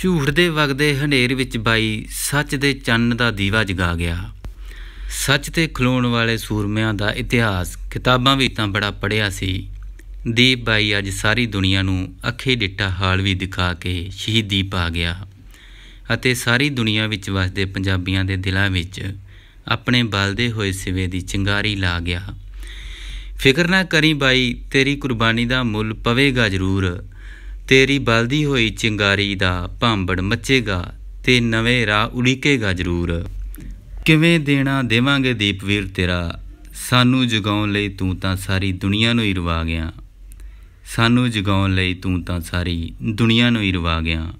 ਝੂਠਦੇ ਵਗਦੇ ਹਨੇਰ ਵਿੱਚ ਬਾਈ ਸੱਚ ਦੇ ਚੰਨ ਦਾ ਦੀਵਾ ਜਗਾ ਗਿਆ ਸੱਚ ਤੇ ਖਲੋਣ ਵਾਲੇ ਸੂਰਮਿਆਂ ਦਾ ਇਤਿਹਾਸ ਕਿਤਾਬਾਂ ਵਿੱਚ ਤਾਂ ਬੜਾ ਪੜਿਆ ਸੀ ਦੀਪ ਬਾਈ ਅੱਜ ਸਾਰੀ ਦੁਨੀਆ ਨੂੰ ਅੱਖੇ ਡਿੱਟਾ ਹਾਲ ਵੀ ਦਿਖਾ ਕੇ ਸ਼ਹੀਦੀ ਪਾ ਗਿਆ ਅਤੇ ਸਾਰੀ ਦੁਨੀਆ ਵਿੱਚ ਵਸਦੇ ਪੰਜਾਬੀਆਂ ਦੇ ਦਿਲਾਂ ਵਿੱਚ ਆਪਣੇ ਬਲਦੇ ਹੋਏ ਸਿਵੇ ਦੀ ਚਿੰਗਾਰੀ ਲਾ ਗਿਆ ਫਿਕਰ ਨਾ ਕਰੀ ਬਾਈ ਤੇਰੀ ਕੁਰਬਾਨੀ ਦਾ ਮੁੱਲ ਪਵੇਗਾ ਜ਼ਰੂਰ ਤੇਰੀ ਬਲਦੀ ਹੋਈ ਚਿੰਗਾਰੀ ਦਾ ਭਾਂਬੜ ਮੱਚੇਗਾ ਤੇ ਨਵੇਂ ਰਾਹ ਉਡੀਕੇਗਾ ਜ਼ਰੂਰ ਕਿਵੇਂ ਦੇਣਾ ਦੇਵਾਂਗੇ ਦੀਪਵੀਰ ਤੇਰਾ ਸਾਨੂੰ ਜਗਾਉਣ ਲਈ ਤੂੰ ਤਾਂ ਸਾਰੀ ਦੁਨੀਆ ਨੂੰ ਹੀ ਰਵਾ ਗਿਆ ਸਾਨੂੰ ਜਗਾਉਣ ਲਈ ਤੂੰ ਤਾਂ ਸਾਰੀ ਦੁਨੀਆ ਨੂੰ ਹੀ ਰਵਾ ਗਿਆ